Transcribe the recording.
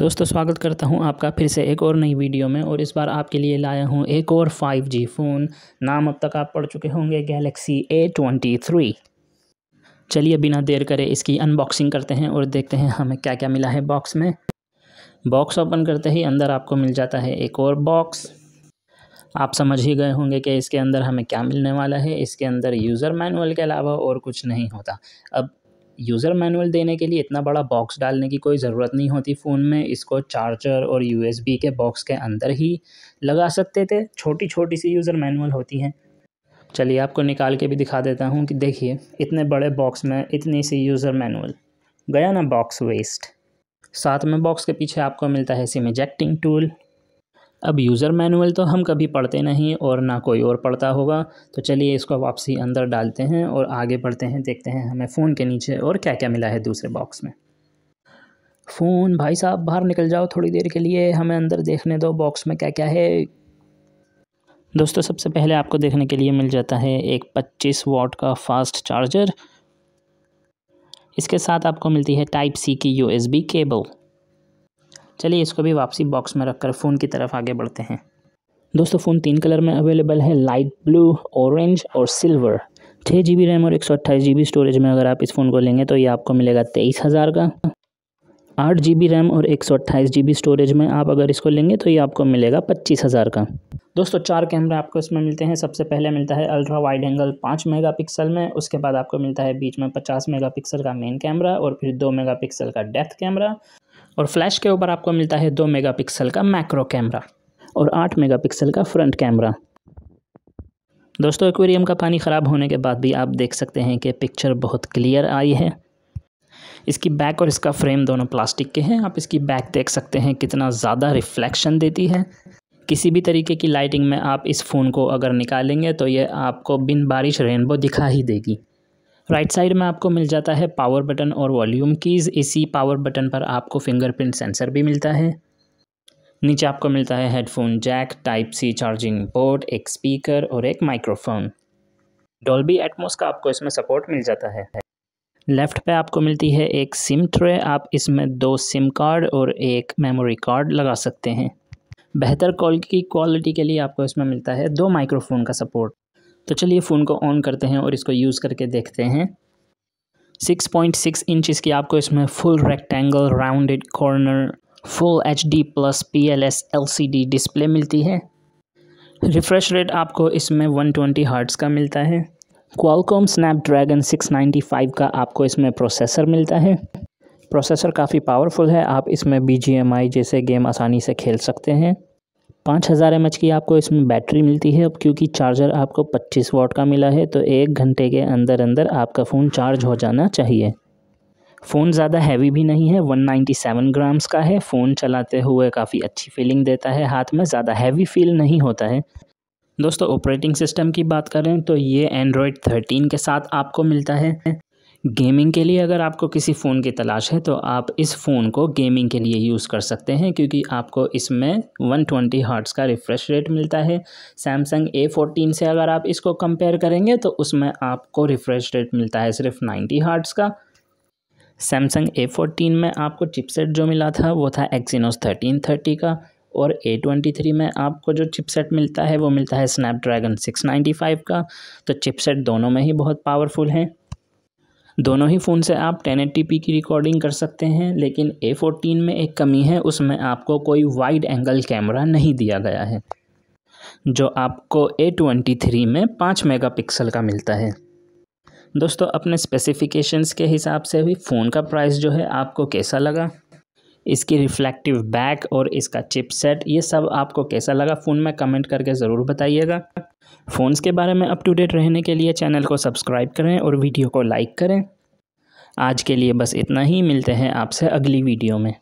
दोस्तों स्वागत करता हूं आपका फिर से एक और नई वीडियो में और इस बार आपके लिए लाया हूं एक और 5G फ़ोन नाम अब तक आप पढ़ चुके होंगे गैलेक्सी A23 चलिए बिना देर करे इसकी अनबॉक्सिंग करते हैं और देखते हैं हमें क्या क्या मिला है बॉक्स में बॉक्स ओपन करते ही अंदर आपको मिल जाता है एक और बॉक्स आप समझ ही गए होंगे कि इसके अंदर हमें क्या मिलने वाला है इसके अंदर यूज़र मैनुअल के अलावा और कुछ नहीं होता अब यूज़र मैनुअल देने के लिए इतना बड़ा बॉक्स डालने की कोई ज़रूरत नहीं होती फ़ोन में इसको चार्जर और यू के बॉक्स के अंदर ही लगा सकते थे छोटी छोटी सी यूज़र मैनुअल होती हैं चलिए आपको निकाल के भी दिखा देता हूँ कि देखिए इतने बड़े बॉक्स में इतनी सी यूज़र मैनुअल गया ना बॉक्स वेस्ट साथ में बॉक्स के पीछे आपको मिलता है सिम इजेक्टिंग टूल अब यूज़र मैनुअल तो हम कभी पढ़ते नहीं और ना कोई और पढ़ता होगा तो चलिए इसको वापसी अंदर डालते हैं और आगे बढ़ते हैं देखते हैं हमें फ़ोन के नीचे और क्या क्या मिला है दूसरे बॉक्स में फ़ोन भाई साहब बाहर निकल जाओ थोड़ी देर के लिए हमें अंदर देखने दो बॉक्स में क्या क्या है दोस्तों सबसे पहले आपको देखने के लिए मिल जाता है एक 25 वॉट का फास्ट चार्जर इसके साथ आपको मिलती है टाइप सी की यूएसबी केबल चलिए इसको भी वापसी बॉक्स में रखकर फ़ोन की तरफ आगे बढ़ते हैं दोस्तों फ़ोन तीन कलर में अवेलेबल है लाइट ब्लू ऑरेंज और सिल्वर छः जी बी रैम और एक सौ अट्ठाईस जी बी स्टोरेज में अगर आप इस फ़ोन को लेंगे तो ये आपको मिलेगा तेईस हज़ार का आठ जी बी रैम और एक सौ अट्ठाईस जी बी स्टोरेज में आप अगर इसको लेंगे तो ये आपको मिलेगा पच्चीस हज़ार का दोस्तों चार कैमरा आपको इसमें मिलते हैं सबसे पहले मिलता है अल्ट्रा वाइड एंगल पाँच मेगापिक्सल में उसके बाद आपको मिलता है बीच में पचास मेगापिक्सल का मेन कैमरा और फिर दो मेगापिक्सल का डेप्थ कैमरा और फ्लैश के ऊपर आपको मिलता है दो मेगापिक्सल का मैक्रो कैमरा और आठ मेगापिक्सल का फ्रंट कैमरा दोस्तों एक्वेरियम का पानी ख़राब होने के बाद भी आप देख सकते हैं कि पिक्चर बहुत क्लियर आई है इसकी बैक और इसका फ्रेम दोनों प्लास्टिक के हैं आप इसकी बैक देख सकते हैं कितना ज़्यादा रिफ्लेक्शन देती है किसी भी तरीके की लाइटिंग में आप इस फ़ोन को अगर निकालेंगे तो ये आपको बिन बारिश रेनबो दिखा ही देगी राइट right साइड में आपको मिल जाता है पावर बटन और वॉल्यूम कीज़ इसी पावर बटन पर आपको फिंगरप्रिंट सेंसर भी मिलता है नीचे आपको मिलता है headphone jack type C charging board एक स्पीकर और एक माइक्रोफोन डॉल्बी एटमोस का आपको इसमें सपोर्ट मिल जाता है लेफ़्ट पे आपको मिलती है एक सिम ट्रे आप इसमें दो सिम कार्ड और एक मेमोरी कार्ड लगा सकते हैं बेहतर कॉल की क्वालिटी के लिए आपको इसमें मिलता है दो माइक्रोफोन का सपोर्ट तो चलिए फ़ोन को ऑन करते हैं और इसको यूज़ करके देखते हैं 6.6 इंच इसकी आपको इसमें full rectangle rounded corner full H D plus P L S L C D display मिलती है रिफ्रेश रेट आपको इसमें 120 ट्वेंटी का मिलता है क्वालकॉम स्नैपड्रैगन 695 का आपको इसमें प्रोसेसर मिलता है प्रोसेसर काफ़ी पावरफुल है आप इसमें बी जैसे गेम आसानी से खेल सकते हैं पाँच हज़ार एम की आपको इसमें बैटरी मिलती है अब क्योंकि चार्जर आपको पच्चीस वॉट का मिला है तो एक घंटे के अंदर अंदर आपका फ़ोन चार्ज हो जाना चाहिए फ़ोन ज़्यादा हैवी भी नहीं है 197 ग्राम्स का है फ़ोन चलाते हुए काफ़ी अच्छी फीलिंग देता है हाथ में ज़्यादा हैवी फील नहीं होता है दोस्तों ऑपरेटिंग सिस्टम की बात करें तो ये एंड्रॉयड 13 के साथ आपको मिलता है गेमिंग के लिए अगर आपको किसी फ़ोन की तलाश है तो आप इस फ़ोन को गेमिंग के लिए यूज़ कर सकते हैं क्योंकि आपको इसमें 120 ट्वेंटी हार्ट्स का रिफ़्रेश रेट मिलता है सैमसंग ए फोर्टीन से अगर आप इसको कंपेयर करेंगे तो उसमें आपको रिफ़्रेश रेट मिलता है सिर्फ 90 हार्ट्स का सैमसंग ए में आपको चिपसेट जो मिला था वो था एक्सिनोस थर्टीन थर्टी का और ए ट्वेंटी थ्री में आपको जो चिपसेट मिलता है वो मिलता है स्नैपड्रैगन सिक्स नाइन्टी फाइव का तो चिपसेट दोनों में ही बहुत पावरफुल हैं दोनों ही फ़ोन से आप 1080p की रिकॉर्डिंग कर सकते हैं लेकिन A14 में एक कमी है उसमें आपको कोई वाइड एंगल कैमरा नहीं दिया गया है जो आपको A23 में 5 मेगापिक्सल का मिलता है दोस्तों अपने स्पेसिफ़िकेशंस के हिसाब से भी फ़ोन का प्राइस जो है आपको कैसा लगा इसकी रिफ्लेक्टिव बैक और इसका चिपसेट ये सब आपको कैसा लगा फ़ोन में कमेंट करके ज़रूर बताइएगा फ़ोन्स के बारे में अप टू डेट रहने के लिए चैनल को सब्सक्राइब करें और वीडियो को लाइक करें आज के लिए बस इतना ही मिलते हैं आपसे अगली वीडियो में